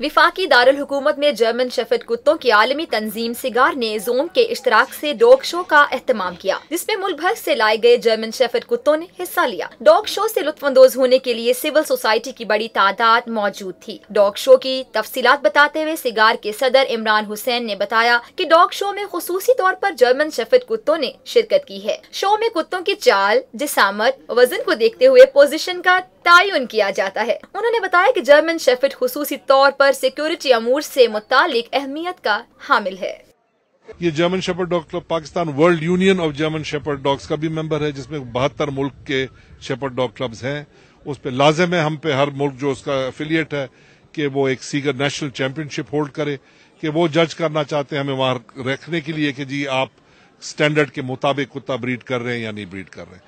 विफाकी दारकूमत में जर्मन शफेद कुत्तों की आलमी तंजीम सिगार ने जोन के इश्तराक से डॉग शो का अहतमाम किया जिसमें मुल्क भर से लाए गए जर्मन शफेद कुत्तों ने हिस्सा लिया डॉग शो से लुत्फानंदोज होने के लिए सिविल सोसाइटी की बड़ी तादाद मौजूद थी डॉग शो की तफसीत बताते हुए सिगार के सदर इमरान हुसैन ने बताया की डॉग शो में खसूसी तौर पर जर्मन शफेद कुत्तों ने शिरकत की है शो में कुत्तों की चाल जिसामत वजन को देखते हुए पोजिशन का तयन किया जाता है उन्होंने बताया कि जर्मन शेफिट खसूसी तौर पर सिक्योरिटी अमूर से मुतालिक अहमियत का हामिल है ये जर्मन शेपर्ड डॉग क्लब तो Pakistan world union of German shepherd dogs का भी मेंबर है जिसमें बहत्तर मुल्क के शेपर्ड डॉग क्लब्स हैं उस पर लाजिम है हम पे हर मुल्क जो उसका एफिलियट है कि वो एक सीगर नेशनल चैंपियनशिप होल्ड करे कि वो जज करना चाहते हैं हमें वहां रखने के लिए कि जी आप स्टैंडर्ड के मुताबिक कुत्ता ब्रीड कर रहे हैं या नहीं ब्रीड कर रहे हैं